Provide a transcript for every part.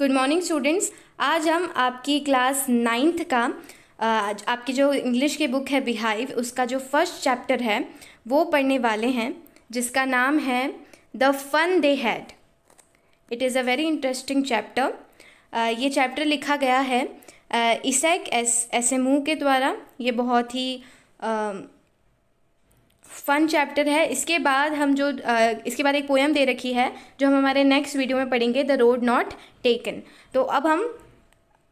Good morning students आज हम आपकी क्लास नाइन्थ का आपकी जो इंग्लिश की बुक है बिहाइव उसका जो फर्स्ट चैप्टर है वो पढ़ने वाले हैं जिसका नाम है the fun they had it is a very interesting chapter ये चैप्टर लिखा गया है इसेक एस एस एम के द्वारा ये बहुत ही uh, फ़न चैप्टर है इसके बाद हम जो इसके बाद एक पोएम दे रखी है जो हम हमारे नेक्स्ट वीडियो में पढ़ेंगे द रोड नॉट टेकन तो अब हम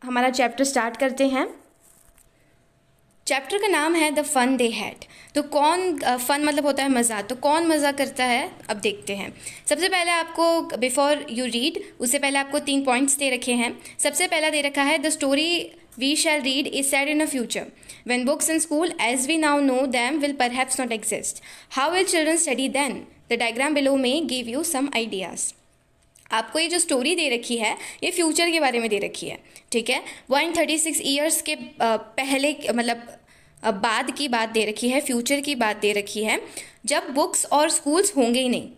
हमारा चैप्टर स्टार्ट करते हैं चैप्टर का नाम है द फन दे हैड तो कौन फ़न मतलब होता है मज़ा तो कौन मज़ा करता है अब देखते हैं सबसे पहले आपको बिफ़ोर यू रीड उससे पहले आपको तीन पॉइंट्स दे रखे हैं सबसे पहला दे रखा है the story we shall read is said in a future, when books in school as we now know them will perhaps not exist. How will children study then? The diagram below may give you some ideas. आपको ये जो story they रखी है ये future के बारे में दे रखी है ठीक है वन थर्टी सिक्स ईयर्स के पहले मतलब बाद की बात दे रखी है फ्यूचर की बात दे रखी है जब बुक्स और स्कूल्स होंगे ही नहीं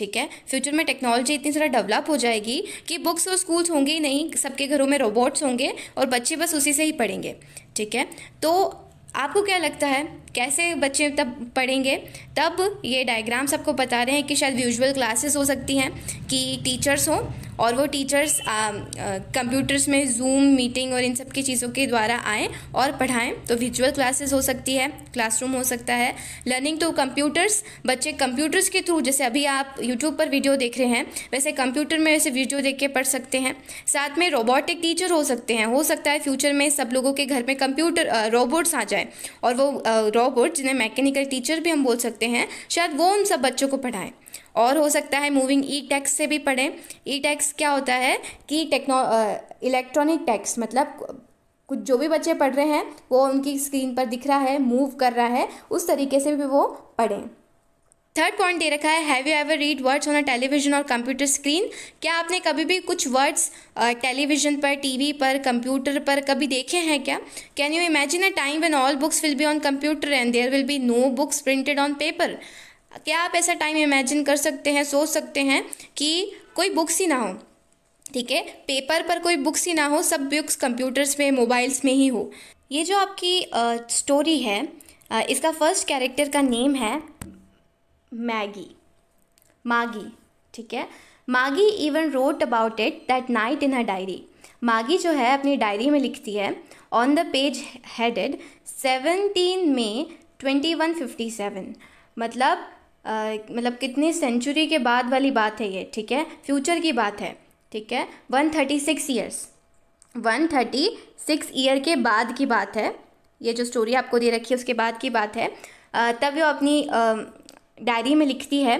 ठीक है फ्यूचर में टेक्नोलॉजी इतनी ज़्यादा डेवलप हो जाएगी कि बुक्स और स्कूल्स होंगे ही नहीं सबके घरों में रोबोट्स होंगे और बच्चे बस उसी से ही पढ़ेंगे ठीक है तो आपको क्या लगता है कैसे बच्चे तब पढ़ेंगे तब ये डायग्राम्स आपको बता रहे हैं कि शायद यूजुअल क्लासेस हो सकती हैं कि टीचर्स हों और वो टीचर्स कंप्यूटर्स में जूम मीटिंग और इन सब की चीज़ों के द्वारा आएँ और पढ़ाएँ तो विजुअल क्लासेस हो सकती है क्लासरूम हो सकता है लर्निंग टू कंप्यूटर्स बच्चे कंप्यूटर्स के थ्रू जैसे अभी आप यूट्यूब पर वीडियो देख रहे हैं वैसे कंप्यूटर में वैसे वीडियो देख के पढ़ सकते हैं साथ में रोबोटिक टीचर हो सकते हैं हो सकता है फ्यूचर में सब लोगों के घर में कंप्यूटर रोबोट्स आ जाए और वो रॉबर्ट जिन्हें मैकेनिकल टीचर भी हम बोल सकते हैं शायद वो उन सब बच्चों को पढ़ाएं और हो सकता है मूविंग ई टैक्स से भी पढ़ें ई टैक्स क्या होता है कि टेक्नो इलेक्ट्रॉनिक टैक्स मतलब कुछ जो भी बच्चे पढ़ रहे हैं वो उनकी स्क्रीन पर दिख रहा है मूव कर रहा है उस तरीके से भी वो पढ़ें थर्ड पॉइंट दे रखा है have you ever read words on a television और कंप्यूटर स्क्रीन क्या आपने कभी भी कुछ वर्ड्स टेलीविजन पर टीवी पर कंप्यूटर पर कभी देखे हैं क्या can you imagine a time when all books will be on computer and there will be no books printed on paper क्या आप ऐसा टाइम इमेजिन कर सकते हैं सोच सकते हैं कि कोई बुक्स ही ना हो ठीक है पेपर पर कोई बुक्स ही ना हो सब बुक्स कंप्यूटर्स में मोबाइल्स में ही हो ये जो आपकी स्टोरी uh, है uh, इसका फर्स्ट कैरेक्टर का नेम है मैगी मागी ठीक है Maggie even wrote about it that night in her diary Maggie जो है अपनी डायरी में लिखती है on the page headed seventeen May twenty one fifty seven मतलब आ, मतलब कितने सेंचुरी के बाद वाली बात है ये ठीक है फ्यूचर की बात है ठीक है one thirty six years one thirty six year के बाद की बात है ये जो स्टोरी आपको दे रखी है उसके बाद की बात है तब वो अपनी डायरी में लिखती है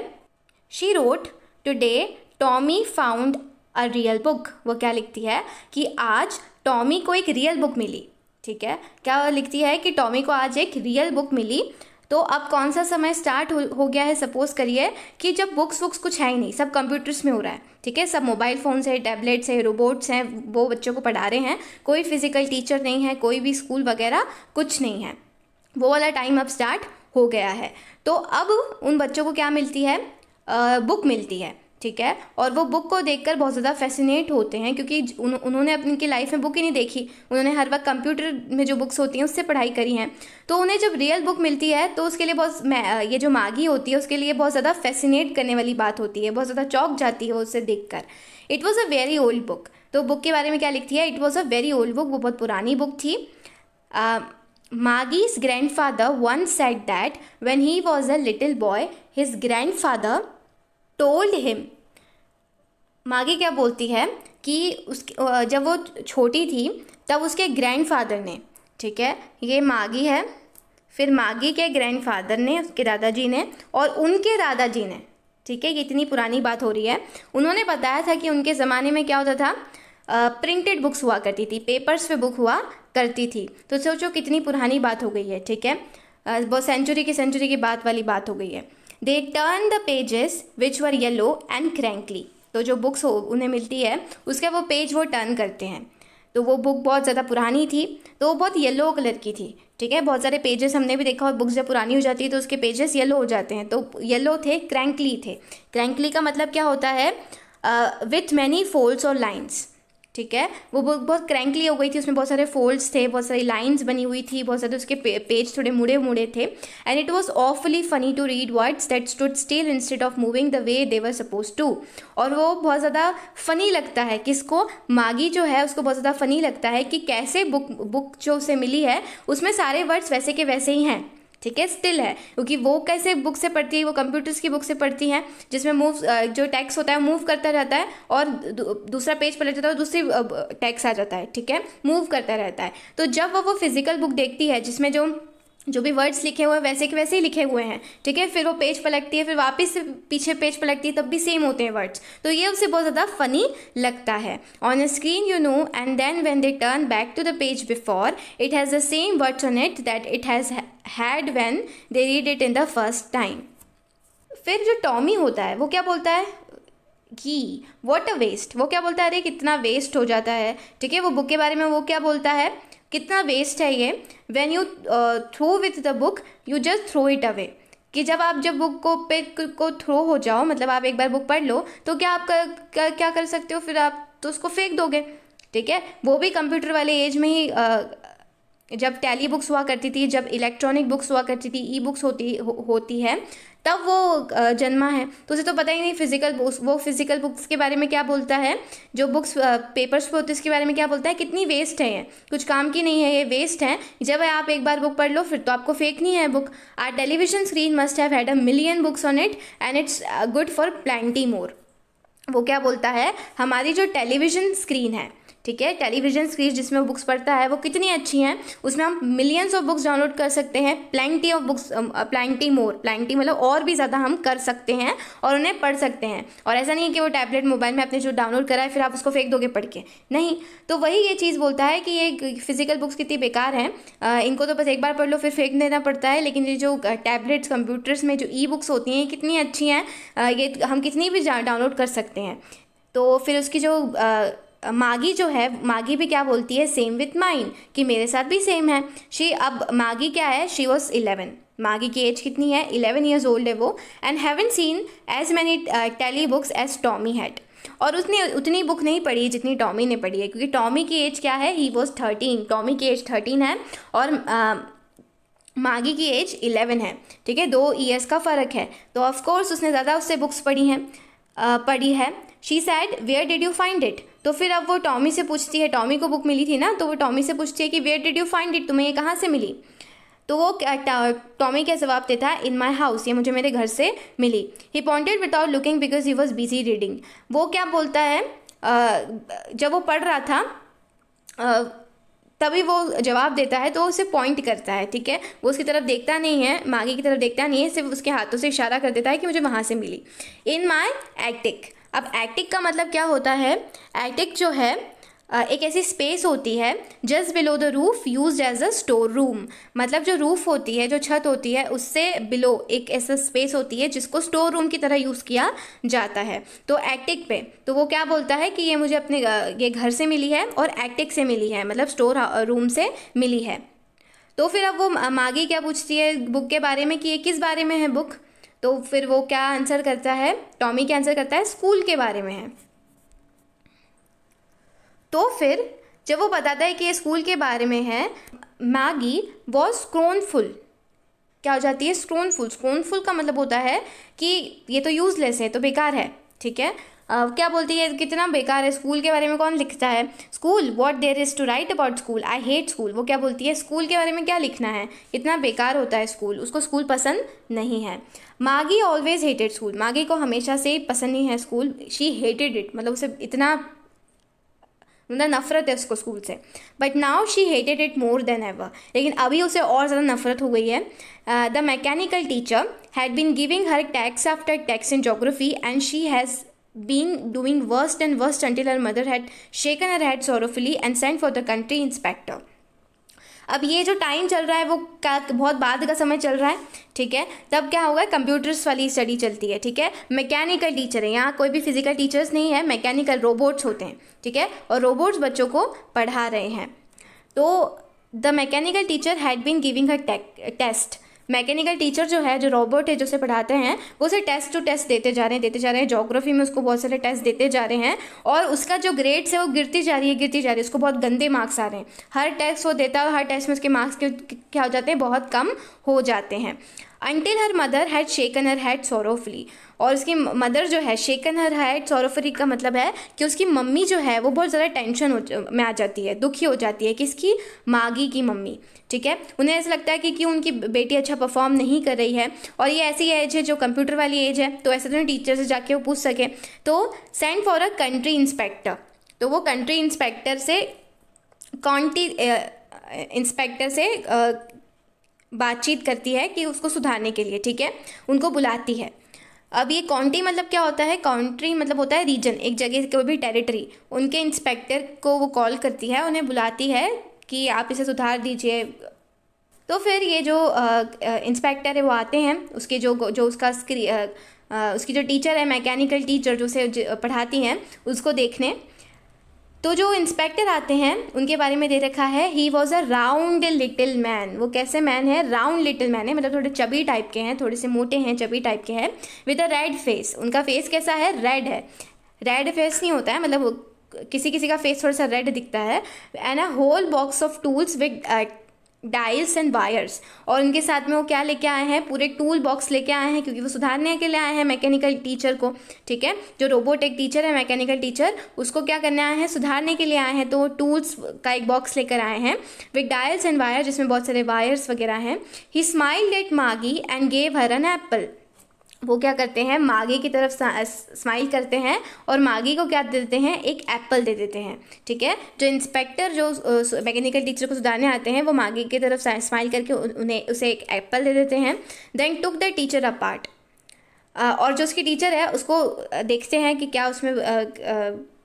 she wrote today Tommy found a real book वो क्या लिखती है कि आज टॉमी को एक रियल बुक मिली ठीक है क्या लिखती है कि टॉमी को आज एक रियल बुक मिली तो अब कौन सा समय स्टार्ट हो, हो गया है सपोज करिए कि जब बुक्स वुक्स कुछ है ही नहीं सब कंप्यूटर्स में हो रहा है ठीक है सब मोबाइल फ़ोन्स है टैबलेट्स है रोबोट्स हैं वो बच्चों को पढ़ा रहे हैं कोई फिज़िकल टीचर नहीं है कोई भी स्कूल वगैरह कुछ नहीं है वो वाला टाइम अब स्टार्ट हो गया है तो अब उन बच्चों को क्या मिलती है बुक मिलती है ठीक है और वो बुक को देखकर बहुत ज़्यादा फैसिनेट होते हैं क्योंकि उन, उन्होंने अपनी की लाइफ में बुक ही नहीं देखी उन्होंने हर वक्त कंप्यूटर में जो बुक्स होती हैं उससे पढ़ाई करी है तो उन्हें जब रियल बुक मिलती है तो उसके लिए बहुत ये जो मागी होती है उसके लिए बहुत ज़्यादा फैसिनेट करने वाली बात होती है बहुत ज़्यादा चौक जाती है उससे देख कर it was a very old book तो बुक के बारे में क्या लिखती है it was a very old book वो बहुत पुरानी बुक थी Maggie's grandfather once said that when he was a little boy, his grandfather told him. Maggie क्या बोलती है कि उस जब वो छोटी थी तब उसके फादर ने ठीक है ये मागी है फिर मागी के फादर ने उसके दादाजी ने और उनके दादाजी ने ठीक है ये इतनी पुरानी बात हो रही है उन्होंने बताया था कि उनके ज़माने में क्या होता था प्रिंटेड बुक्स हुआ करती थी पेपर्स पे बुक हुआ करती थी तो सोचो कितनी पुरानी बात हो गई है ठीक है बहुत सेंचुरी की सेंचुरी की बात वाली बात हो गई है they turn the pages which were yellow and crinkly तो जो बुक्स हो उन्हें मिलती है उसके वो पेज वो टर्न करते हैं तो वो बुक बहुत ज़्यादा पुरानी थी तो वो बहुत येलो कलर की थी ठीक है बहुत सारे पेजेस हमने भी देखा और बुक जब पुरानी हो जाती है तो उसके पेजेस येलो हो जाते हैं तो येलो थे क्रैंकली थे क्रैंकली का मतलब क्या होता है विथ मैनी फोल्ड्स और लाइन्स ठीक है वो बुक बहुत क्रैंकली हो गई थी उसमें बहुत सारे फोल्ड्स थे बहुत सारी लाइंस बनी हुई थी बहुत सारे उसके पे, पेज थोड़े मुड़े मुड़े थे and it was awfully funny to read words that stood still instead of moving the way they were supposed to और वो बहुत ज़्यादा फ़नी लगता है किसको मागी जो है उसको बहुत ज़्यादा फ़नी लगता है कि कैसे बुक बुक जो उसे मिली है उसमें सारे वर्ड्स वैसे के वैसे ही हैं ठीक है स्टिल है क्योंकि वो कैसे बुक से पढ़ती है वो कंप्यूटर्स की बुक से पढ़ती हैं जिसमें मूव जो टैक्स होता है मूव करता रहता है और दूसरा पेज पलट जाता है और दूसरी टैक्स आ जाता है ठीक है मूव करता रहता है तो जब वो वो फिजिकल बुक देखती है जिसमें जो जो भी वर्ड्स लिखे हुए हैं वैसे के वैसे ही लिखे हुए हैं ठीक है फिर वो पेज पलटती है फिर वापस पीछे पेज पलटती है तब भी सेम होते हैं वर्ड्स तो ये उसे बहुत ज़्यादा फनी लगता है on screen you know and then when they turn back to the page before it has the same words on it that it had had when they read it in the first time फिर जो Tommy होता है वो क्या बोलता है कि what a waste वो क्या बोलता है अरे कितना वेस्ट हो जाता है ठीक है वो बुक के बारे में वो क्या बोलता है कितना वेस्ट है ये when you throw with the book you just throw it away कि जब आप जब बुक को पे को थ्रो हो जाओ मतलब आप एक बार बुक पढ़ लो तो क्या आप कर, क्या, क्या कर सकते हो फिर आप तो उसको फेंक दोगे ठीक है वो भी कंप्यूटर वाले एज में ही uh, जब टैली बुक्स हुआ करती थी जब इलेक्ट्रॉनिक बुक्स हुआ करती थी ई बुक्स होती हो, होती है तब वो जन्मा है तो उसे तो पता ही नहीं फिजिकल बुक्स वो फिजिकल बुक्स के बारे में क्या बोलता है जो बुक्स पेपर्स पे होते हैं इसके बारे में क्या बोलता है कितनी वेस्ट है ये कुछ काम की नहीं है ये वेस्ट है जब आप एक बार बुक पढ़ लो फिर तो आपको नहीं है book our television screen must have had a million books on it and it's good for plenty more वो क्या बोलता है हमारी जो टेलीविजन स्क्रीन है ठीक है टेलीविजन स्क्रीन जिसमें वो बुक्स पढ़ता है वो कितनी अच्छी हैं उसमें हम मिलियंस ऑफ बुक्स डाउनलोड कर सकते हैं प्लैंटी ऑफ बुक्स प्लैंटी मोर प्लैंटी मतलब और भी ज़्यादा हम कर सकते हैं और उन्हें पढ़ सकते हैं और ऐसा नहीं है कि वो टैबलेट मोबाइल में आपने जो डाउनलोड करा है फिर आप उसको फेंक दोगे पढ़ के नहीं तो वही ये चीज़ बोलता है कि ये फिजिकल बुक्स कितनी बेकार हैं uh, इनको तो बस एक बार पढ़ लो फिर फेंक देना पड़ता है लेकिन ये जो टैबलेट्स uh, कंप्यूटर्स में जो ई बुक्स होती हैं कितनी अच्छी हैं uh, ये हम कितनी भी डाउनलोड कर सकते हैं तो फिर उसकी जो मागी जो है मागी भी क्या बोलती है सेम विथ माइन कि मेरे साथ भी सेम है शी अब मागी क्या है शी वॉज इलेवन मागी की एज कितनी है इलेवन ईयर्स ओल्ड है वो and haven't seen as many tele books as Tommy had और उसने उतनी बुक नहीं पढ़ी है जितनी टॉमी ने पढ़ी है क्योंकि टॉमी की एज क्या है ही वॉज थर्टीन टॉमी की एज थर्टीन है और uh, मागी की एज इलेवन है ठीक है दो ईयर्स का फ़र्क है तो ऑफ़ कोर्स उसने ज़्यादा उससे बुक्स पढ़ी हैं uh, पढ़ी है she said where did you find it तो फिर अब वो टॉमी से पूछती है टॉमी को बुक मिली थी ना तो वो टॉमी से पूछती है कि where did you find it तुम्हें ये कहाँ से मिली तो वो टॉमी क्या जवाब देता है इन माई हाउस ये मुझे मेरे घर से मिली he pointed without looking because he was busy reading वो क्या बोलता है जब वो पढ़ रहा था तभी वो जवाब देता है तो उसे पॉइंट करता है ठीक है वो उसकी तरफ देखता नहीं है मागी की तरफ देखता नहीं है सिर्फ उसके हाथों से इशारा कर देता है कि मुझे वहाँ से मिली इन माई एक्टिक अब एक्टिक का मतलब क्या होता है एक्टिक जो है एक ऐसी स्पेस होती है just below the roof use as a store room मतलब जो रूफ होती है जो छत होती है उससे बिलो एक ऐसा स्पेस होती है जिसको स्टोर रूम की तरह यूज़ किया जाता है तो एक्टिक पे तो वो क्या बोलता है कि ये मुझे अपने ये घर से मिली है और एक्टिक से मिली है मतलब स्टोर रूम से मिली है तो फिर अब वो मागी क्या पूछती है बुक के बारे में कि ये किस बारे में है बुक तो फिर वो क्या आंसर करता है टॉमी क्या आंसर करता है स्कूल के बारे में है तो फिर जब वो बताता है कि ये स्कूल के बारे में है मैगी वॉज स्क्रोनफुल क्या हो जाती है स्क्रोनफुल स्क्रोनफुल का मतलब होता है कि ये तो यूज़लेस है तो बेकार है ठीक है uh, क्या बोलती है कितना बेकार है स्कूल के बारे में कौन लिखता है school what there is to write about school I hate school वो क्या बोलती है स्कूल के बारे में क्या लिखना है इतना बेकार होता है स्कूल उसको स्कूल पसंद नहीं है मागी ऑलवेज हेटेड स्कूल मागी को हमेशा से पसंद नहीं है स्कूल शी हेटेड इट मतलब उसे इतना मतलब नफरत है उसको स्कूल से but now she hated it more than ever लेकिन अभी उसे और ज़्यादा नफरत हो गई है the mechanical teacher had been giving her tests after tests in geography and she has been doing worse and worse until her mother had shaken her head sorrowfully and sent for the country inspector. अब ये जो time चल रहा है वो का बहुत बाद का समय चल रहा है ठीक है तब क्या होगा कंप्यूटर्स वाली स्टडी चलती है ठीक है मैकेनिकल टीचर है यहाँ कोई भी फिजिकल टीचर्स नहीं है मैकेनिकल रोबोट्स होते हैं ठीक है और रोबोट्स बच्चों को पढ़ा रहे हैं तो the mechanical teacher had been giving her test mechanical teacher जो है जो रोबोट है जो उसे पढ़ाते हैं वो उसे टेस्ट टू टेस्ट देते जा रहे हैं देते जा रहे हैं जोग्राफी में उसको बहुत सारे टेस्ट देते जा रहे हैं और उसका जो ग्रेड्स है वो गिरती जा रही है गिरती जा रही है उसको बहुत गंदे मार्क्स आ रहे हैं हर टेस्ट वो देता है हर टेस्ट में उसके मार्क्स क्या हो जाते हैं बहुत कम हो जाते हैं until her mother had shaken her head sorrowfully और उसकी मदर जो है शेकन हर हैड सोरोफली का मतलब है कि उसकी मम्मी जो है वो बहुत ज़्यादा टेंशन में आ जाती है दुखी हो जाती है किसकी मागी की मम्मी ठीक है उन्हें ऐसा लगता है कि क्यों उनकी बेटी अच्छा परफॉर्म नहीं कर रही है और ये ऐसी एज है जो कंप्यूटर वाली एज है तो ऐसे तो टीचर से जाके वो पूछ सके तो send for a country inspector तो वो कंट्री इंस्पेक्टर से कॉन्टी इंस्पेक्टर से बातचीत करती है कि उसको सुधारने के लिए ठीक है उनको बुलाती है अब ये काउंटी मतलब क्या होता है काउंट्री मतलब होता है रीजन एक जगह कोई भी टेरिटरी उनके इंस्पेक्टर को वो कॉल करती है उन्हें बुलाती है कि आप इसे सुधार दीजिए तो फिर ये जो इंस्पेक्टर है वो आते हैं उसके जो जो उसका स्क्री आ, उसकी जो टीचर है मैकेनिकल टीचर जो उसे पढ़ाती हैं उसको देखने तो जो इंस्पेक्टर आते हैं उनके बारे में दे रखा है he was a round little man वो कैसे मैन है राउंड लिटिल मैन है मतलब थोड़े चबी टाइप के हैं थोड़े से मोटे हैं चबी टाइप के हैं विद अ रेड फेस उनका फेस कैसा है रेड है रेड फेस नहीं होता है मतलब किसी किसी का फेस थोड़ा सा रेड दिखता है and a whole box of tools with dials and wires और उनके साथ में वो क्या लेके आए हैं पूरे टूल बॉक्स लेके आए हैं क्योंकि वो सुधारने के लिए आए हैं मैकेनिकल टीचर को ठीक है जो रोबोट एक टीचर है मैकेनिकल टीचर उसको क्या करने आए हैं सुधारने के लिए आए हैं तो टूल्स का एक बॉक्स लेकर आए हैं विद डायल्स एंड वायर जिसमें बहुत सारे वायर्स वगैरह हैं he smiled at Maggie and gave her an apple वो क्या करते हैं मागे की तरफ स्माइल करते हैं और मागे को क्या देते हैं एक एप्पल दे देते हैं ठीक है जो इंस्पेक्टर जो मैकेनिकल टीचर को सुधारने आते हैं वो मागे की तरफ स्माइल करके उन्हें उसे एक एप्पल दे देते हैं then took the teacher apart और जो उसकी टीचर है उसको देखते हैं कि क्या उसमें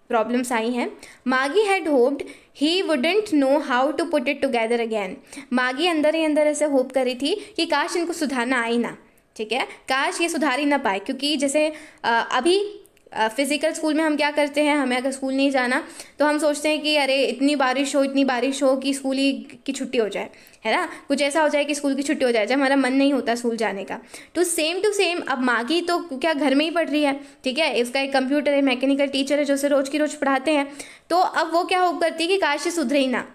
प्रॉब्लम्स आई हैं Maggie had hoped he wouldn't know how to put it together again Maggie अंदर ही अंदर ऐसे होप करी थी कि काश इनको सुधारना आई ना ठीक है काश ये सुधार ही ना पाए क्योंकि जैसे अभी फिज़िकल स्कूल में हम क्या करते हैं हमें अगर स्कूल नहीं जाना तो हम सोचते हैं कि अरे इतनी बारिश हो इतनी बारिश हो कि स्कूल ही की छुट्टी हो जाए है ना कुछ ऐसा हो जाए कि स्कूल की छुट्टी हो जाए जब हमारा मन नहीं होता स्कूल जाने का तो सेम टू सेम अब माँ की तो क्या घर में ही पढ़ रही है ठीक है उसका एक कंप्यूटर है मैकेनिकल टीचर है जो उसे रोज़ की रोज़ पढ़ाते हैं तो अब वो क्या हो करती है कि काश ये सुधरे ही ना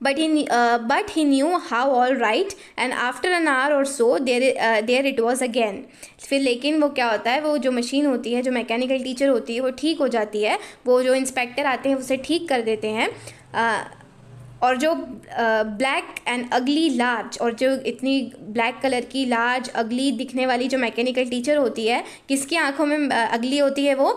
but he uh, but he knew how all right and after an hour or so there uh, there it was again फिर लेकिन वो क्या होता है वो जो मशीन होती है जो मैकेनिकल टीचर होती है वो ठीक हो जाती है वो जो इंस्पेक्टर आते हैं उसे ठीक कर देते हैं uh, और जो ब्लैक एंड अगली लार्ज और जो इतनी ब्लैक कलर की लार्ज अगली दिखने वाली जो मैकेनिकल टीचर होती है किसकी आंखों में अगली होती है वो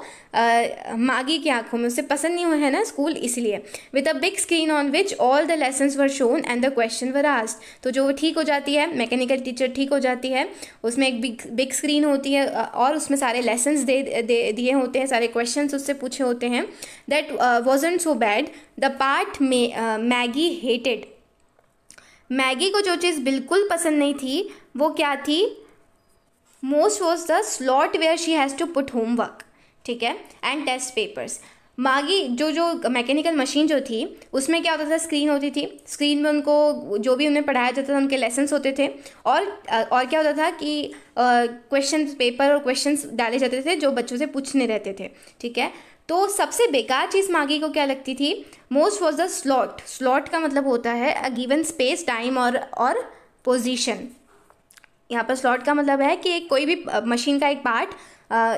मागी की आंखों में उसे पसंद नहीं हुआ है ना स्कूल इसलिए with a big screen on which all the lesson were shown and the question were asked तो जो ठीक हो जाती है मैकेनिकल टीचर ठीक हो जाती है उसमें एक बिग बिग स्क्रीन होती है और उसमें सारे लेसन दे दिए होते हैं सारे क्वेश्चन उससे पूछे होते हैं that was so bad the part may Maggie Maggie hated Maggie को जो चीज़ बिल्कुल पसंद नहीं थी वो क्या थी most was the slot where she has to put homework ठीक है एंड टेस्ट पेपर्स मागी जो जो मैकेनिकल मशीन जो थी उसमें क्या होता था स्क्रीन होती थी स्क्रीन में उनको जो भी उन्हें पढ़ाया जाता था उनके लेसन्स होते थे और और क्या होता था कि क्वेश्चन पेपर और क्वेश्चंस डाले जाते थे जो बच्चों से पूछने रहते थे ठीक है तो सबसे बेकार चीज़ मागी को क्या लगती थी most was the slot slot का मतलब होता है अ गिवन स्पेस टाइम और और पोजीशन यहाँ पर स्लॉट का मतलब है कि एक कोई भी मशीन का एक पार्ट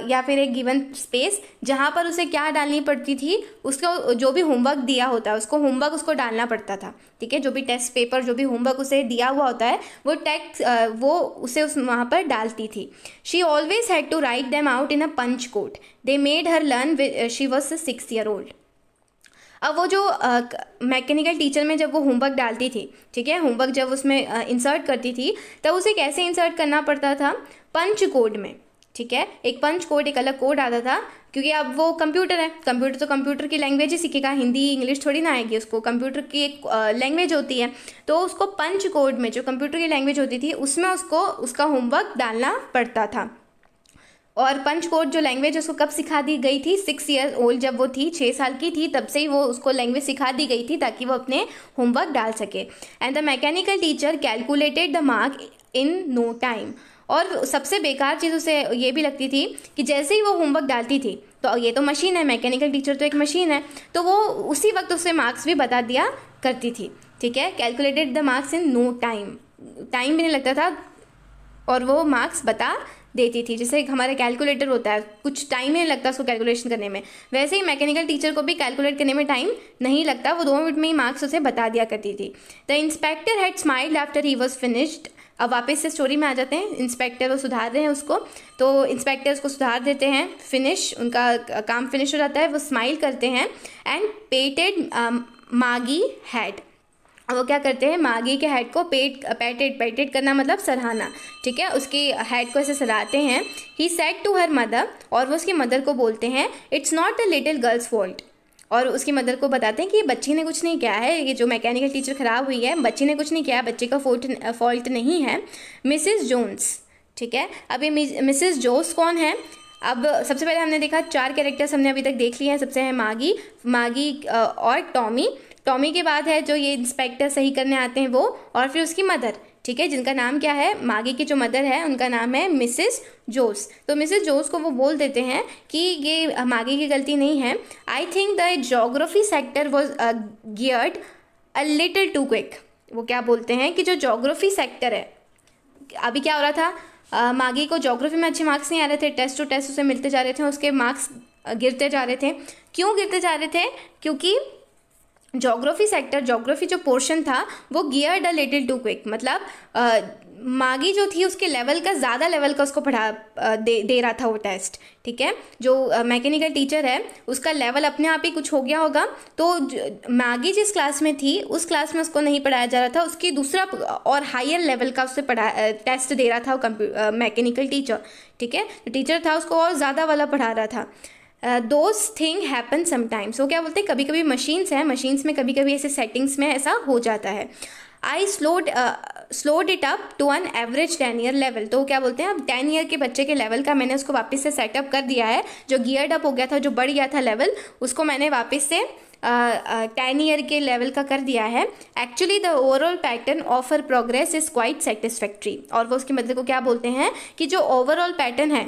या फिर एक गिवन स्पेस जहाँ पर उसे क्या डालनी पड़ती थी उसको जो भी होमवर्क दिया होता है उसको होमवर्क उसको डालना पड़ता था ठीक है जो भी टेस्ट पेपर जो भी होमवर्क उसे दिया हुआ होता है वो टेक्स वो उसे उस वहाँ पर डालती थी she always had to write them out in a punch code they made her learn she was six year old अब वो जो मैकेनिकल टीचर में जब वो होमवर्क डालती थी ठीक है होमवर्क जब उसमें इंसर्ट करती थी तब उसे कैसे इंसर्ट करना पड़ता था पंच कोड में ठीक है एक पंच कोड एक अलग कोड आता था क्योंकि अब वो कंप्यूटर है कंप्यूटर तो कंप्यूटर की लैंग्वेज ही सीखेगा हिंदी इंग्लिश थोड़ी ना आएगी उसको कंप्यूटर की एक लैंग्वेज होती है तो उसको पंच कोड में जो कंप्यूटर की लैंग्वेज होती थी उसमें उसको उसका होमवर्क डालना पड़ता था और पंच कोड जो लैंग्वेज उसको कब सिखा दी गई थी सिक्स ईयर ओल्ड जब वो थी छः साल की थी तब से ही वो उसको लैंग्वेज सिखा दी गई थी ताकि वो अपने होमवर्क डाल सके and the mechanical teacher calculated the mark in no time और सबसे बेकार चीज़ उसे ये भी लगती थी कि जैसे ही वो होमवर्क डालती थी तो ये तो मशीन है मैकेनिकल टीचर तो एक मशीन है तो वो उसी वक्त उसे मार्क्स भी बता दिया करती थी ठीक है calculated the marks in no time time भी नहीं लगता था और वो मार्क्स बता देती थी जैसे हमारा कैलकुलेटर होता है कुछ टाइम नहीं लगता उसको कैलकुलेशन करने में वैसे ही मैकेनिकल टीचर को भी कैलकुलेट करने में टाइम नहीं लगता वो दो मिनट में ही मार्क्स उसे बता दिया करती थी the inspector had smiled after he was finished अब वापस से स्टोरी में आ जाते हैं इंस्पेक्टर वो सुधार रहे हैं उसको तो इंस्पेक्टर उसको सुधार देते हैं फिनिश उनका काम फिनिश हो जाता है वो स्माइल करते हैं and patted um, Maggie had वो क्या करते हैं मागी के हेड को पेट पैटेड पैटेड करना मतलब सराहना ठीक है उसकी हेड को ऐसे सराहते हैं he said to her mother और वो उसकी मदर को बोलते हैं it's not a little girl's fault और उसकी मदर को बताते हैं कि बच्ची ने कुछ नहीं किया है ये जो मैकेनिकल टीचर ख़राब हुई है बच्ची ने कुछ नहीं किया बच्चे का फोल्ट फॉल्ट नहीं है मिसिज जोन्स ठीक है अब ये जोस कौन है अब सबसे पहले हमने देखा चार कैरेक्टर्स हमने अभी तक देख लिए हैं सबसे है मागी मागी और टॉमी टॉमी के बाद है जो ये इंस्पेक्टर सही करने आते हैं वो और फिर उसकी मदर ठीक है जिनका नाम क्या है मागी की जो मदर है उनका नाम है मिसेस जोस तो मिसेस जोस को वो बोल देते हैं कि ये मागी की गलती नहीं है I think the geography sector was geared a little too quick वो क्या बोलते हैं कि जो जोग्राफी सेक्टर है अभी क्या हो रहा था आ, मागी को जोग्राफी में अच्छे मार्क्स नहीं आ रहे थे टेस्ट टू टेस्ट उसे मिलते जा रहे थे उसके मार्क्स गिरते जा रहे थे क्यों गिरते जा रहे थे क्योंकि जोग्राफी सेक्टर जोग्राफी जो पोर्शन था वो गियर्ड मतलब, अ लिटिल टू क्विक मतलब आ, मागी जो थी उसके लेवल का ज़्यादा लेवल का उसको पढ़ा दे दे रहा था वो टेस्ट ठीक है जो मैकेनिकल टीचर है उसका लेवल अपने आप ही कुछ हो गया होगा तो मागी जिस क्लास में थी उस क्लास में उसको नहीं पढ़ाया जा रहा था उसकी दूसरा और हायर लेवल का उससे पढ़ा टेस्ट दे रहा था वो मैकेनिकल टीचर ठीक है टीचर तो था उसको और ज़्यादा वाला पढ़ा रहा था दोज थिंग हैपन समटाइम्स वो क्या बोलते हैं कभी कभी मशीन्स हैं मशीन्स में कभी कभी ऐसे सेटिंग्स में ऐसा हो जाता है I slowed slowed it up to an average ten year level तो क्या बोलते हैं अब टेन ईयर के बच्चे के लेवल का मैंने उसको वापस से सेटअप कर दिया है जो गियर्ड अप हो गया था जो बढ़ गया था लेवल उसको मैंने वापस से टेन uh, ईयर uh, के लेवल का कर दिया है actually the overall pattern of her progress is quite satisfactory और वो उसकी मदद को क्या बोलते हैं कि जो ओवरऑल पैटर्न है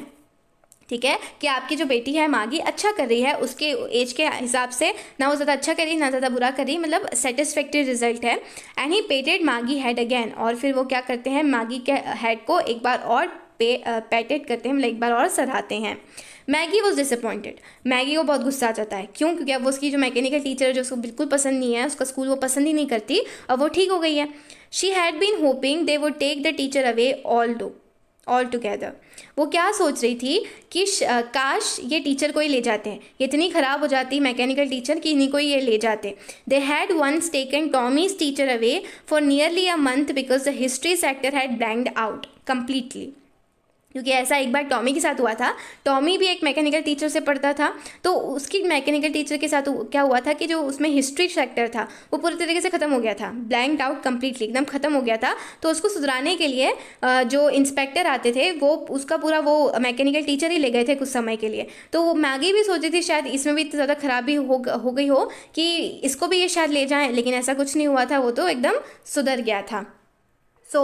ठीक है कि आपकी जो बेटी है मागी अच्छा कर रही है उसके एज के हिसाब से ना वो ज़्यादा अच्छा करी ना ज़्यादा बुरा करी मतलब सेटिस्फैक्ट्री रिजल्ट है and he patted Maggie head again और फिर वो क्या करते हैं मागी के हेड को एक बार और पे पैटेड करते हैं मतलब एक बार और सराहते हैं मैगी वॉज डिसअपॉइंटेड मैगी को बहुत गुस्सा आ जाता है क्यों क्योंकि अब उसकी जो मैकेनिकल टीचर है जो उसको बिल्कुल पसंद नहीं है उसका स्कूल वो पसंद ही नहीं करती और वो ठीक हो गई है she had been hoping they would take the teacher away although ऑल टुगेदर वो क्या सोच रही थी कि आ, काश ये टीचर को ही ले जाते हैं इतनी ख़राब हो जाती मैकेनिकल टीचर कि इन्हीं को ही ये ले जाते they had once taken Tommy's teacher away for nearly a month because the history sector had blanked out completely क्योंकि ऐसा एक बार टॉमी के साथ हुआ था टॉमी भी एक मैकेनिकल टीचर से पढ़ता था तो उसकी मैकेनिकल टीचर के साथ क्या हुआ था कि जो उसमें हिस्ट्री सेक्टर था वो पूरी तरीके से ख़त्म हो गया था ब्लैंक आउट कम्प्लीटली एकदम ख़त्म हो गया था तो उसको सुधराने के लिए जो इंस्पेक्टर आते थे वो उसका पूरा वो मैकेनिकल टीचर ही ले गए थे कुछ समय के लिए तो वो मैगी भी सोची थी शायद इसमें भी इतनी ज़्यादा खराबी हो हो गई हो कि इसको भी ये शायद ले जाएँ लेकिन ऐसा कुछ नहीं हुआ था वो तो एकदम सुधर गया था so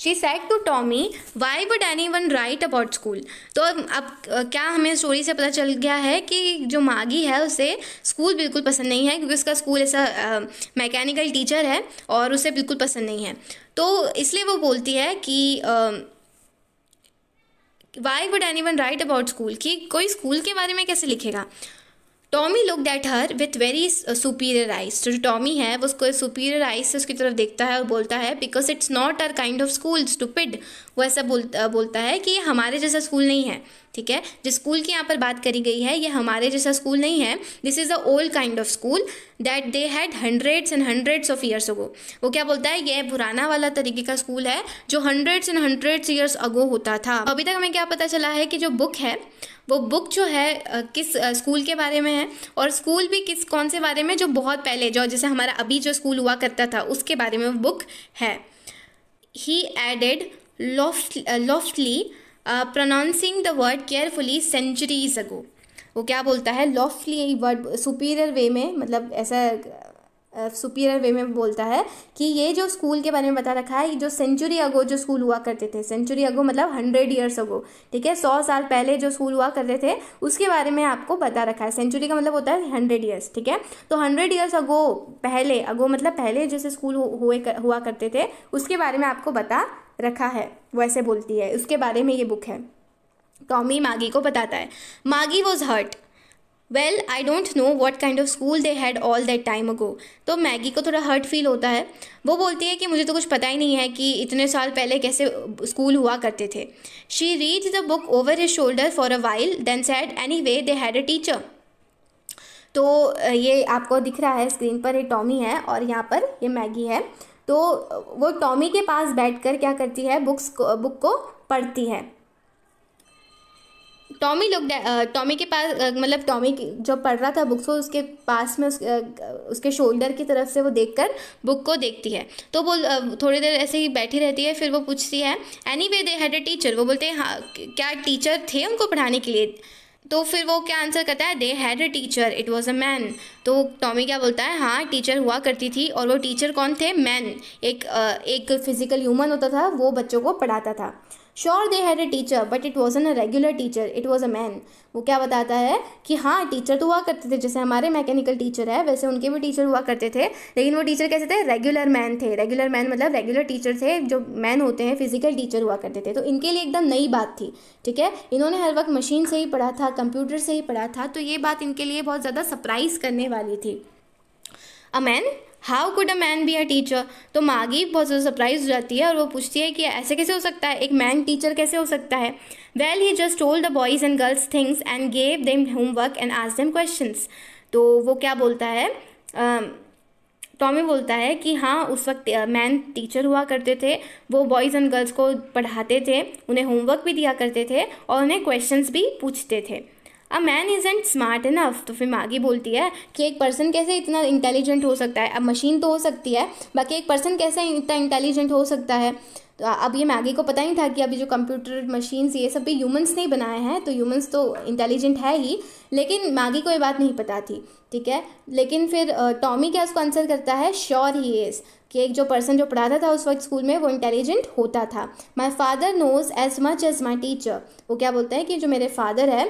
she said to Tommy why would anyone write about school तो अब अब क्या हमें स्टोरी से पता चल गया है कि जो मागी है उसे स्कूल बिल्कुल पसंद नहीं है क्योंकि उसका स्कूल ऐसा मैकेनिकल टीचर है और उसे बिल्कुल पसंद नहीं है तो इसलिए वो बोलती है कि uh, why would anyone write about school कि कोई स्कूल के बारे में कैसे लिखेगा Tommy looked at her with very superior eyes जो टॉमी है वो उसको सुपीरियर आइज से उसकी तरफ देखता है और बोलता है because it's not our kind of school stupid वो ऐसा बोल बोलता है कि ये हमारे जैसा स्कूल नहीं है ठीक है जिस स्कूल की यहाँ पर बात करी गई है ये हमारे जैसा स्कूल नहीं है this is a old kind of school that they had hundreds and hundreds of years ago वो क्या बोलता है ये पुराना वाला तरीके का स्कूल है जो hundreds and hundreds years ago होता था अभी तक हमें क्या पता चला है कि जो बुक है वो बुक जो है किस स्कूल के बारे में है और स्कूल भी किस कौन से बारे में जो बहुत पहले जो जैसे हमारा अभी जो स्कूल हुआ करता था उसके बारे में वो बुक है he added loft loftily pronouncing the word the centuries ago वो क्या बोलता है लॉफ्टली वर्ड सुपीरियर वे में मतलब ऐसा सुपीरियर uh, वे में बोलता है कि ये जो स्कूल के बारे में बता रखा है जो सेंचुरी अगो जो स्कूल हुआ करते थे सेंचुरी अगो मतलब हंड्रेड ईयर्स अगो ठीक है सौ साल पहले जो स्कूल हुआ करते थे उसके बारे में आपको बता रखा है सेंचुरी का मतलब होता है हंड्रेड ईयर्स ठीक है तो हंड्रेड ईयर्स अगो पहले अगो मतलब पहले जैसे स्कूल हुए हुआ करते थे उसके बारे में आपको बता रखा है वो ऐसे बोलती है उसके बारे में ये बुक है टॉमी मागी को बताता है मागी was hurt well I don't know what kind of school they had all that time ago तो मैगी को थोड़ा हर्ट फील होता है वो बोलती है कि मुझे तो कुछ पता ही नहीं है कि इतने साल पहले कैसे स्कूल हुआ करते थे she read the book over his shoulder for a while then said anyway they had a teacher तो ये आपको दिख रहा है स्क्रीन पर ये टॉमी है और यहाँ पर ये मैगी है तो वो टॉमी के पास बैठकर क्या करती है बुक्स को बुक को पढ़ती है टॉमी लोग टॉमी के पास मतलब टॉमी जो पढ़ रहा था बुक्स को उसके पास में उस, उसके शोल्डर की तरफ से वो देखकर बुक को देखती है तो वो थोड़ी देर ऐसे ही बैठी रहती है फिर वो पूछती है anyway they had a teacher वो बोलते हैं हाँ क्या टीचर थे उनको पढ़ाने के लिए तो फिर वो क्या आंसर करता है they had a teacher it was a man तो टॉमी क्या बोलता है हाँ टीचर हुआ करती थी और वो टीचर कौन थे मैन एक एक फिजिकल ह्यूमन होता था वो बच्चों को पढ़ाता था sure they had a teacher but it wasn't a regular teacher it was a man वो क्या बताता है कि हाँ टीचर तो हुआ करते थे जैसे हमारे मैकेनिकल टीचर है वैसे उनके भी टीचर हुआ करते थे लेकिन वो टीचर कैसे थे रेगुलर मैन थे रेगुलर मैन मतलब रेगुलर टीचर थे जो मैन होते हैं फिजिकल टीचर हुआ करते थे तो इनके लिए एकदम नई बात थी ठीक है इन्होंने हर वक्त मशीन से ही पढ़ा था कंप्यूटर से ही पढ़ा था तो ये बात इनके लिए बहुत ज़्यादा सरप्राइज़ करने वाली थी a man how could a man be a teacher तो मागी बहुत ज़्यादा सरप्राइज हो जाती है और वो पूछती है कि ऐसे कैसे हो सकता है एक मैन टीचर कैसे हो सकता है well he just told the boys and girls things and gave them homework and आज देम क्वेश्चन तो वो क्या बोलता है टॉमी बोलता है कि हाँ उस वक्त मैन टीचर हुआ करते थे वो बॉयज़ एंड गर्ल्स को पढ़ाते थे उन्हें होमवर्क भी दिया करते थे और उन्हें क्वेश्चंस भी पूछते थे a man isn't smart enough तो फिर मागी बोलती है कि एक पर्सन कैसे इतना इंटेलिजेंट हो सकता है अब मशीन तो हो सकती है बाकी एक पर्सन कैसे इतना इंटेलिजेंट हो सकता है तो अब ये मैगी को पता नहीं था कि अभी जो कंप्यूटर मशीन्स ये सब भी ह्यूमंस नहीं बनाए हैं तो ह्यूमंस तो इंटेलिजेंट है ही लेकिन मैगी को ये बात नहीं पता थी ठीक है लेकिन फिर टॉमी क्या उसको आंसर करता है श्योर ही इज़ कि एक जो पर्सन जो पढ़ाता था उस वक्त स्कूल में वो इंटेलिजेंट होता था my father knows as much as my teacher वो क्या बोलते हैं कि जो मेरे फादर है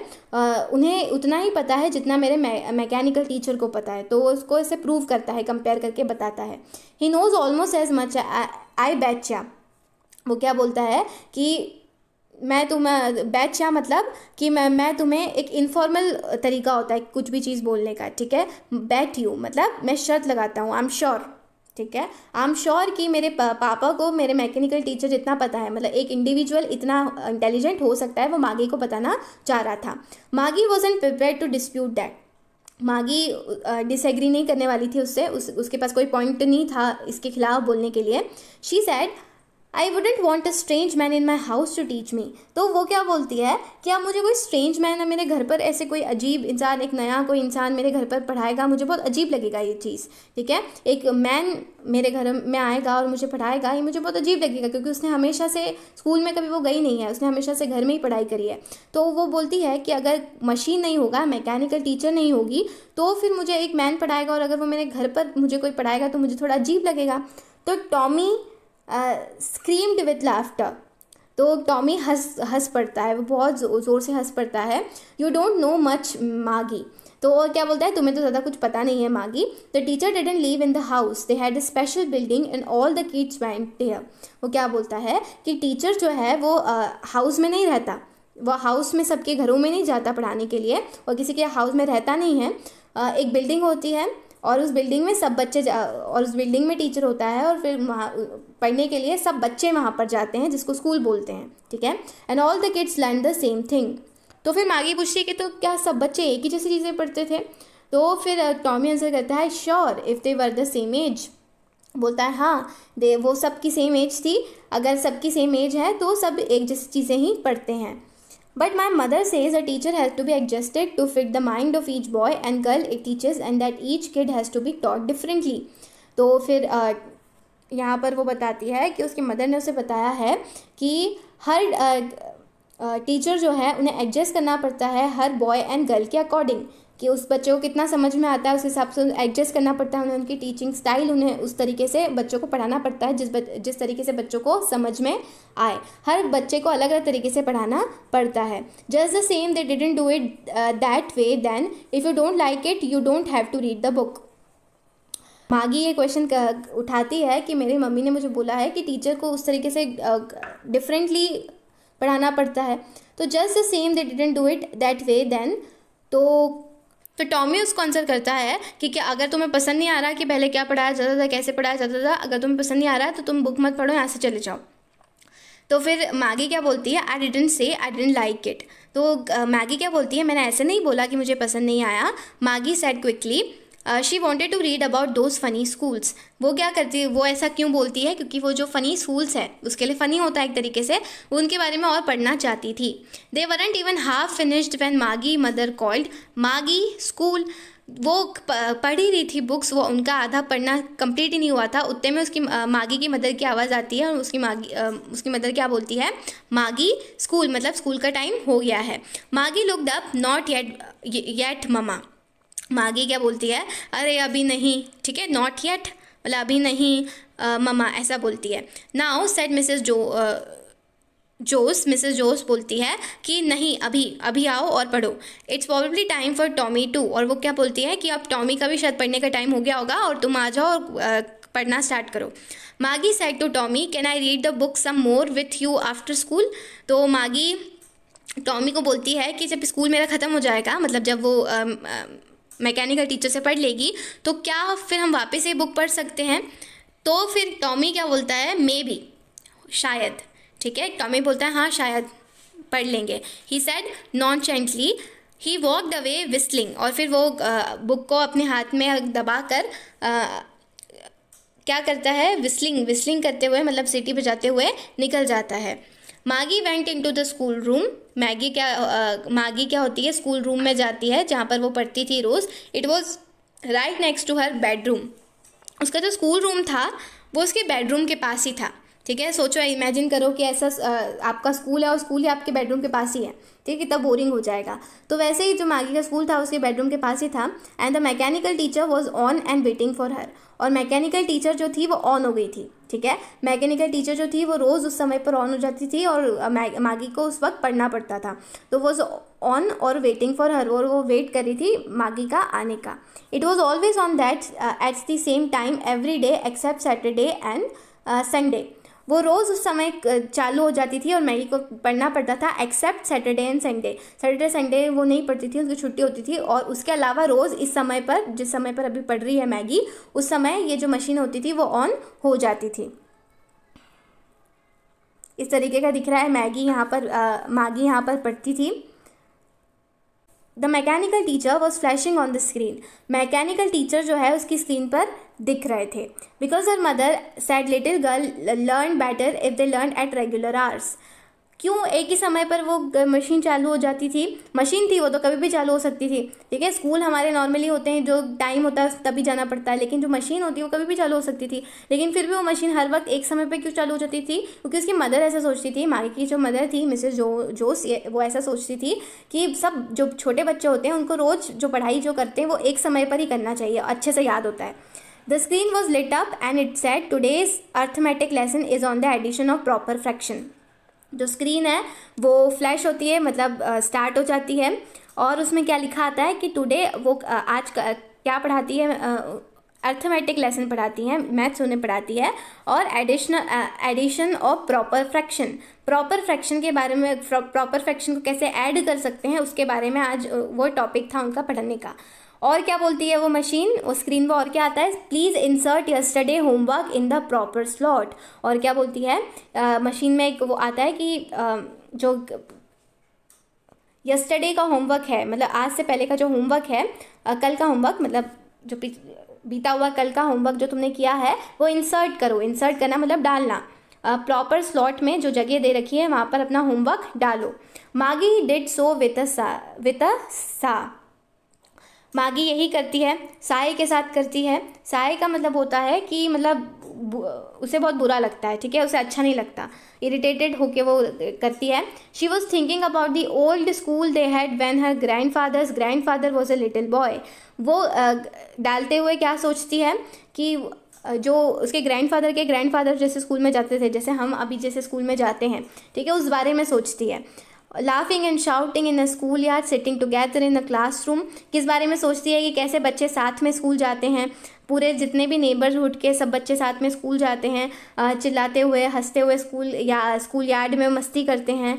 उन्हें उतना ही पता है जितना मेरे मैकेनिकल टीचर को पता है तो वो उसको इसे प्रूव करता है कंपेयर करके बताता है he knows almost as much as I वो क्या बोलता है कि मैं तुम्हें या मतलब कि मैं मैं तुम्हें एक इनफॉर्मल तरीका होता है कुछ भी चीज़ बोलने का ठीक है बैट यू मतलब मैं शर्त लगाता हूँ आई एम श्योर ठीक है आई एम श्योर कि मेरे पापा को मेरे मैकेनिकल टीचर जितना पता है मतलब एक इंडिविजुअल इतना इंटेलिजेंट हो सकता है वो मागी को बताना चाह रहा था Maggie was unprepared to dispute that Maggie disagree नहीं करने वाली थी उससे उस उसके पास कोई पॉइंट नहीं था इसके खिलाफ बोलने के लिए she said I wouldn't want a strange man in my house to teach me तो वो क्या बोलती है क्या मुझे कोई स्ट्रेंज मैन है मेरे घर पर ऐसे कोई अजीब इंसान एक नया कोई इंसान मेरे घर पर पढ़ाएगा मुझे बहुत अजीब लगेगा ये चीज़ ठीक है एक मैन मेरे घर में आएगा और मुझे पढ़ाएगा ये मुझे बहुत अजीब लगेगा क्योंकि उसने हमेशा से स्कूल में कभी वो गई नहीं है उसने हमेशा से घर में ही पढ़ाई करी है तो वो बोलती है कि अगर मशीन नहीं होगा मैकेनिकल टीचर नहीं होगी तो फिर मुझे एक मैन पढ़ाएगा और अगर वो मेरे घर पर मुझे कोई पढ़ाएगा तो मुझे थोड़ा अजीब लगेगा तो टॉमी स्क्रीम्ड विथ लाफ्टर तो टॉमी हंस हंस पड़ता है वो बहुत ज़ोर से हंस पड़ता है यू डोंट नो मच मागी तो और क्या बोलता है तुम्हें तो ज़्यादा कुछ पता नहीं है मागी the teacher didn't live in the house they had a special building in all the kids went there वो क्या बोलता है कि टीचर जो है वो हाउस uh, में नहीं रहता वह हाउस में सबके घरों में नहीं जाता पढ़ाने के लिए और किसी के हाउस में रहता नहीं है uh, एक बिल्डिंग होती है और उस बिल्डिंग में सब बच्चे और उस बिल्डिंग में टीचर होता है और फिर वहाँ पढ़ने के लिए सब बच्चे वहाँ पर जाते हैं जिसको स्कूल बोलते हैं ठीक है and all the kids learn the same thing तो फिर आगे पूछिए कि तो क्या सब बच्चे एक ही जैसी चीज़ें पढ़ते थे तो फिर टॉमी uh, आंसर करता है sure if they were the same age बोलता है हाँ दे वो सबकी सेम एज थी अगर सबकी सेम एज है तो सब एक जैसी चीज़ें ही पढ़ते हैं but my mother says a teacher has to be adjusted to fit the mind of each boy and girl it teachers and that each kid has to be taught differently तो फिर uh, यहाँ पर वो बताती है कि उसकी mother ने उसे बताया है कि हर टीचर uh, uh, जो है उन्हें एडजस्ट करना पड़ता है हर बॉय एंड गर्ल के अकॉर्डिंग कि उस बच्चे को कितना समझ में आता है उस हिसाब से एडजस्ट करना पड़ता है उन्हें उनकी टीचिंग स्टाइल उन्हें उस तरीके से बच्चों को पढ़ाना पड़ता है जिस जिस तरीके से बच्चों को समझ में आए हर बच्चे को अलग अलग तरीके से पढ़ाना पड़ता है just the same they didn't do it that way then if you don't like it you don't have to read the book मागी ये क्वेश्चन उठाती है कि मेरी मम्मी ने मुझे बोला है कि टीचर को उस तरीके से डिफरेंटली uh, पढ़ाना पड़ता है तो just the same they didn't do it that way then तो तो टॉमी उसको आंसर करता है कि क्या अगर तुम्हें पसंद नहीं आ रहा कि पहले क्या पढ़ाया जाता था कैसे पढ़ाया जाता था अगर तुम्हें पसंद नहीं आ रहा है तो तुम बुक मत पढ़ो यहाँ से चले जाओ तो फिर मैगी क्या बोलती है I didn't say I didn't like it तो मैगी क्या बोलती है मैंने ऐसे नहीं बोला कि मुझे पसंद नहीं आया Maggie said quickly she wanted to read about those funny schools वो क्या करती है वो ऐसा क्यों बोलती है क्योंकि वो जो फ़नी स्कूल्स है उसके लिए फ़नी होता है एक तरीके से वो उनके बारे में और पढ़ना चाहती थी they weren't even half finished when Maggie mother called Maggie school वो पढ़ ही रही थी बुक्स वो उनका आधा पढ़ना कंप्लीट ही नहीं हुआ था उतने में उसकी मागी uh, की मदर की आवाज़ आती है और उसकी मागी uh, उसकी मदर क्या बोलती है मागी स्कूल मतलब स्कूल का टाइम हो गया है Maggie looked up not yet yet mama Maggie क्या बोलती है अरे अभी नहीं ठीक है नॉट येट मतलब अभी नहीं ममा ऐसा बोलती है नाउ सेट मिसेज जो आ, जोस मिसेस जोस बोलती है कि नहीं अभी अभी आओ और पढ़ो it's probably time for Tommy too और वो क्या बोलती है कि अब टॉमी का भी शायद पढ़ने का टाइम हो गया होगा और तुम आ जाओ और पढ़ना स्टार्ट करो मागी said to Tommy can I read the book some more with you after school तो मागी टॉमी को बोलती है कि जब स्कूल मेरा ख़त्म हो जाएगा मतलब जब वो आ, आ, मैकेनिकल टीचर से पढ़ लेगी तो क्या फिर हम वापस ये बुक पढ़ सकते हैं तो फिर टॉमी क्या बोलता है मे बी शायद ठीक है टॉमी बोलता है हाँ शायद पढ़ लेंगे he said nonchalantly he walk the way whistling और फिर वो बुक को अपने हाथ में दबा कर आ, क्या करता है विस्लिंग विस्लिंग करते हुए मतलब पर बजाते हुए निकल जाता है मागी went in to the school room Maggie क्या आ, मागी क्या होती है स्कूल रूम में जाती है जहाँ पर वो पढ़ती थी रोज़ it was right next to her bedroom उसका जो स्कूल रूम था वो उसके बेडरूम के पास ही था ठीक है सोचो इमेजिन करो कि ऐसा आपका स्कूल है और स्कूल ही आपके बेडरूम के पास ही है ठीक है कितना बोरिंग हो जाएगा तो वैसे ही जो मैगी का स्कूल था उसके बेडरूम के पास ही था and the mechanical teacher was on and waiting for her और मैकेनिकल टीचर जो थी वो ऑन हो गई थी ठीक है मैकेनिकल टीचर जो थी वो रोज़ उस समय पर ऑन हो जाती थी और मैगी को उस वक्त पढ़ना पड़ता था तो वो ऑन और वेटिंग फॉर हर और वो वेट कर रही थी मागी का आने का it was always on that at the same time every day except Saturday and Sunday वो रोज़ उस समय चालू हो जाती थी और मैगी को पढ़ना पड़ता था except Saturday and Sunday Saturday Sunday वो नहीं पढ़ती थी उसकी छुट्टी होती थी और उसके अलावा रोज़ इस समय पर जिस समय पर अभी पढ़ रही है मैगी उस समय ये जो मशीन होती थी वो ऑन हो जाती थी इस तरीके का दिख रहा है मैगी यहाँ पर मागी यहाँ पर पढ़ती थी the mechanical teacher was flashing on the screen mechanical teacher जो है उसकी स्क्रीन पर दिख रहे थे because her mother said little girl learn better if they learn at regular hours क्यों एक ही समय पर वो मशीन चालू हो जाती थी मशीन थी वो तो कभी भी चालू हो सकती थी ठीक है स्कूल हमारे नॉर्मली होते हैं जो टाइम होता है तभी जाना पड़ता है लेकिन जो मशीन होती है वो कभी भी चालू हो सकती थी लेकिन फिर भी वो मशीन हर वक्त एक समय पर क्यों चालू हो जाती थी क्योंकि उसकी मदर ऐसा सोचती थी माँ की जो मदर थी मिसेज जो जोस वो ऐसा सोचती थी कि सब जो छोटे बच्चे होते हैं उनको रोज़ जो पढ़ाई जो करते हैं वो एक समय पर ही करना चाहिए अच्छे से याद होता है The screen was lit up and it said today's arithmetic lesson is on the addition of proper fraction. जो स्क्रीन है वो फ्लैश होती है मतलब स्टार्ट uh, हो जाती है और उसमें क्या लिखा आता है कि टुडे वो uh, आज uh, क्या पढ़ाती है अर्थमेटिक लेसन पढ़ाती है मैथ्स उन्हें पढ़ाती है और additional addition of proper fraction proper fraction के बारे में प्रॉपर फ्रैक्शन को कैसे ऐड कर सकते हैं उसके बारे में आज वो टॉपिक था उनका पढ़ने का और क्या बोलती है वो मशीन उस स्क्रीन पर और क्या आता है please insert yesterday homework in the proper slot और क्या बोलती है मशीन मशीन में एक वो आता है कि uh, जो यस्टरडे का होमवर्क है मतलब आज से पहले का जो होमवर्क है uh, कल का होमवर्क मतलब जो बीता हुआ कल का होमवर्क जो तुमने किया है वो इंसर्ट करो इंसर्ट करना मतलब डालना प्रॉपर स्लॉट में जो जगह दे रखी है वहाँ पर अपना होमवर्क डालो मागी डिड सो विथ अ सा विथ अ सा मागी यही करती है साय के साथ करती है साय का मतलब होता है कि मतलब उसे बहुत बुरा लगता है ठीक है उसे अच्छा नहीं लगता इरिटेटेड होके वो करती है she was thinking about the old school they had when her grandfather's grandfather was a little boy वो डालते हुए क्या सोचती है कि जो उसके ग्रैंड फादर के ग्रैंड फादर जैसे स्कूल में जाते थे जैसे हम अभी जैसे स्कूल में जाते हैं ठीक है उस बारे में सोचती है laughing and shouting in a schoolyard sitting together in a classroom किस बारे में सोचती है कि कैसे बच्चे साथ में स्कूल जाते हैं पूरे जितने भी नेबरहुड के सब बच्चे साथ में स्कूल जाते हैं चिल्लाते हुए हंसते हुए स्कूल या स्कूल यार्ड में मस्ती करते हैं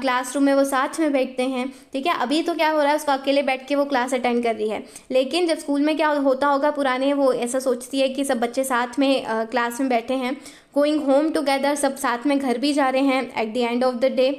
क्लासरूम में वो साथ में बैठते हैं ठीक है अभी तो क्या हो रहा है उसको अकेले बैठ के वो क्लास अटेंड कर रही है लेकिन जब स्कूल में क्या होता होगा पुराने वो ऐसा सोचती है कि सब बच्चे साथ में क्लास में बैठे हैं गोइंग होम टुगेदर सब साथ में घर भी जा रहे हैं at the end of the day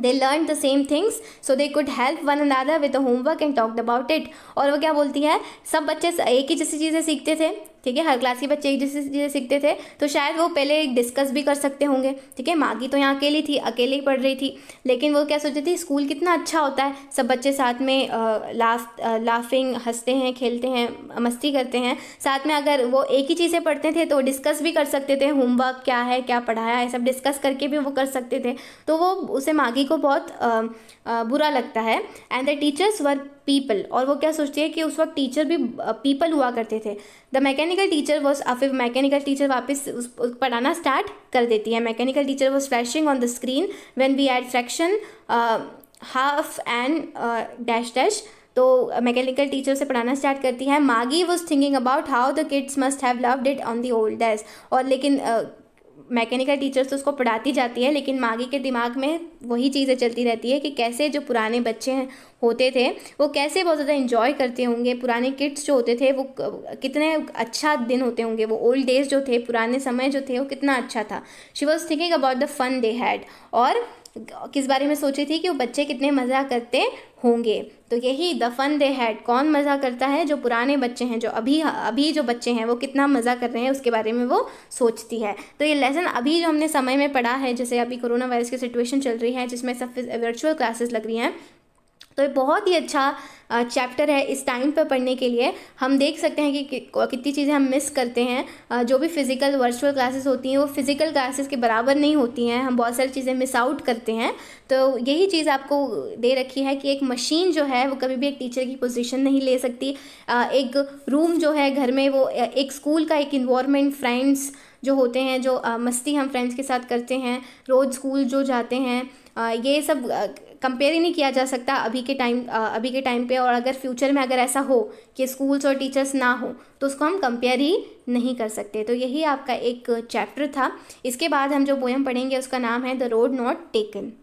they learn the same things so they could help one another with the homework and talk about it और वो क्या बोलती है सब बच्चे एक ही जैसी चीज़ें सीखते थे ठीक है हर क्लास के बच्चे एक जैसे चीज़ें सीखते थे तो शायद वो पहले डिस्कस भी कर सकते होंगे ठीक है मागी तो यहाँ अकेली थी अकेले ही पढ़ रही थी लेकिन वो क्या सोचती थी स्कूल कितना अच्छा होता है सब बच्चे साथ में लाफ लाफिंग हंसते हैं खेलते हैं मस्ती करते हैं साथ में अगर वो एक ही चीज़ें पढ़ते थे तो डिस्कस भी कर सकते थे होमवर्क क्या है क्या पढ़ाया है सब डिस्कस करके भी वो कर सकते थे तो वो उसे मागी को बहुत बुरा लगता है and the teachers were people और वो क्या सोचती है कि उस वक्त टीचर भी पीपल हुआ करते थे द मैकेनिकल टीचर वॉज फिर मैकेनिकल टीचर वापस उस पढ़ाना स्टार्ट कर देती है mechanical teacher was flashing on the screen when we add fraction half and dash dash तो मैकेनिकल टीचर से पढ़ाना स्टार्ट करती है मागी was thinking about how the kids must have loved it on the old days और लेकिन uh, mechanical teachers तो उसको पढ़ाती जाती है लेकिन मागी के दिमाग में वही चीज़ें चलती रहती है कि कैसे जो पुराने बच्चे हैं होते थे वो कैसे बहुत ज़्यादा इन्जॉय करते होंगे पुराने किड्स जो होते थे वो कितने अच्छा दिन होते होंगे वो ओल्ड डेज जो थे पुराने समय जो थे वो कितना अच्छा था she was thinking about the fun they had और किस बारे में सोची थी कि वो बच्चे कितने मज़ा करते होंगे तो यही द फन दे हैड कौन मज़ा करता है जो पुराने बच्चे हैं जो अभी अभी जो बच्चे हैं वो कितना मज़ा कर रहे हैं उसके बारे में वो सोचती है तो ये लेसन अभी जो हमने समय में पढ़ा है जैसे अभी कोरोना वायरस की सिचुएशन चल रही है जिसमें सब वर्चुअल क्लासेस लग रही हैं तो ये बहुत ही अच्छा चैप्टर है इस टाइम पर पढ़ने के लिए हम देख सकते हैं कि, कितनी चीज़ें हम मिस करते हैं जो भी फिज़िकल वर्चुअल क्लासेस होती हैं वो फिज़िकल क्लासेस के बराबर नहीं होती हैं हम बहुत सारी चीज़ें मिस आउट करते हैं तो यही चीज़ आपको दे रखी है कि एक मशीन जो है वो कभी भी एक टीचर की पोजिशन नहीं ले सकती एक रूम जो है घर में वो एक स्कूल का एक इन्वामेंट फ्रेंड्स जो होते हैं जो मस्ती हम फ्रेंड्स के साथ करते हैं रोज़ स्कूल जो जाते हैं ये सब कंपेयर ही नहीं किया जा सकता अभी के टाइम अभी के टाइम पे और अगर फ्यूचर में अगर ऐसा हो कि स्कूल्स और टीचर्स ना हो तो उसको हम कंपेयर ही नहीं कर सकते तो यही आपका एक चैप्टर था इसके बाद हम जो पोएम पढ़ेंगे उसका नाम है द रोड नॉट टेकन